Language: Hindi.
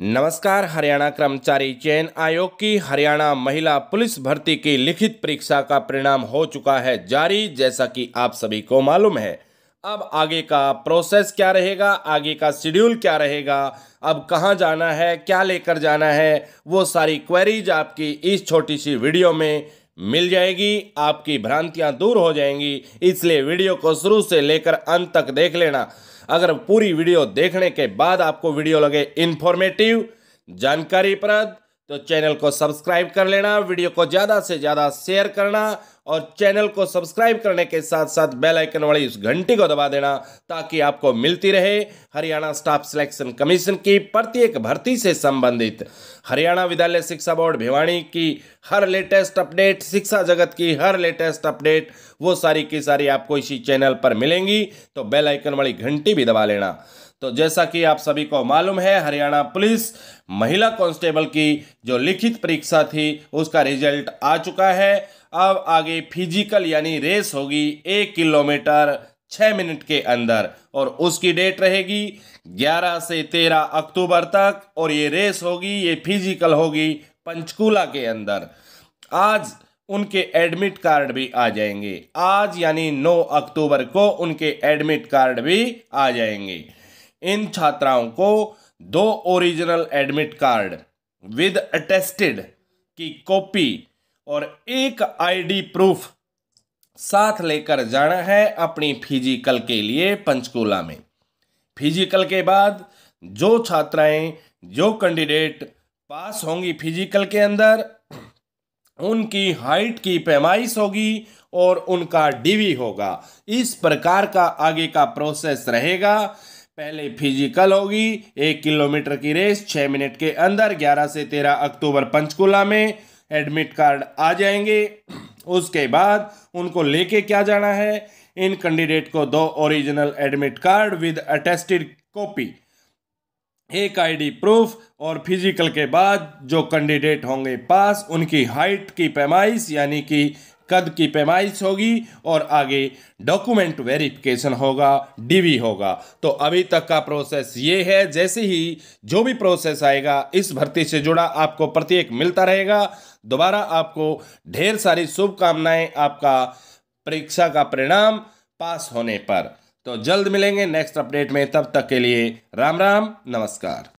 नमस्कार हरियाणा कर्मचारी चयन आयोग की हरियाणा महिला पुलिस भर्ती की लिखित परीक्षा का परिणाम हो चुका है जारी जैसा कि आप सभी को मालूम है अब आगे का प्रोसेस क्या रहेगा आगे का शेड्यूल क्या रहेगा अब कहाँ जाना है क्या लेकर जाना है वो सारी क्वेरीज आपकी इस छोटी सी वीडियो में मिल जाएगी आपकी भ्रांतियां दूर हो जाएंगी इसलिए वीडियो को शुरू से लेकर अंत तक देख लेना अगर पूरी वीडियो देखने के बाद आपको वीडियो लगे इन्फॉर्मेटिव जानकारी प्रद तो चैनल को सब्सक्राइब कर लेना वीडियो को ज़्यादा से ज़्यादा शेयर करना और चैनल को सब्सक्राइब करने के साथ साथ बेल आइकन वाली उस घंटी को दबा देना ताकि आपको मिलती रहे हरियाणा स्टाफ सिलेक्शन कमीशन की प्रत्येक भर्ती से संबंधित हरियाणा विद्यालय शिक्षा बोर्ड भिवाणी की हर लेटेस्ट अपडेट शिक्षा जगत की हर लेटेस्ट अपडेट वो सारी की सारी आपको इसी चैनल पर मिलेंगी तो बेलाइकन वाली घंटी भी दबा लेना तो जैसा कि आप सभी को मालूम है हरियाणा पुलिस महिला कांस्टेबल की जो लिखित परीक्षा थी उसका रिजल्ट आ चुका है अब आगे फिजिकल यानी रेस होगी एक किलोमीटर छः मिनट के अंदर और उसकी डेट रहेगी 11 से 13 अक्टूबर तक और ये रेस होगी ये फिजिकल होगी पंचकूला के अंदर आज उनके एडमिट कार्ड भी आ जाएंगे आज यानी 9 अक्टूबर को उनके एडमिट कार्ड भी आ जाएंगे इन छात्राओं को दो original admit card with attested की कॉपी और एक आईडी प्रूफ साथ लेकर जाना है अपनी फिजिकल के लिए पंचकूला में फिजिकल के बाद जो छात्राएं जो कैंडिडेट पास होंगी फिजिकल के अंदर उनकी हाइट की पैमाइश होगी और उनका डीवी होगा इस प्रकार का आगे का प्रोसेस रहेगा पहले फिजिकल होगी एक किलोमीटर की रेस छः मिनट के अंदर ग्यारह से तेरह अक्टूबर पंचकुला में एडमिट कार्ड आ जाएंगे उसके बाद उनको लेके क्या जाना है इन कैंडिडेट को दो original admit card with attested copy एक आईडी प्रूफ और फिजिकल के बाद जो कैंडिडेट होंगे पास उनकी हाइट की पैमाइश यानी कि कद की पैमाइश होगी और आगे डॉक्यूमेंट वेरिफिकेशन होगा डीवी होगा तो अभी तक का प्रोसेस ये है जैसे ही जो भी प्रोसेस आएगा इस भर्ती से जुड़ा आपको प्रत्येक मिलता रहेगा दोबारा आपको ढेर सारी शुभकामनाएं आपका परीक्षा का परिणाम पास होने पर तो जल्द मिलेंगे नेक्स्ट अपडेट में तब तक के लिए राम राम नमस्कार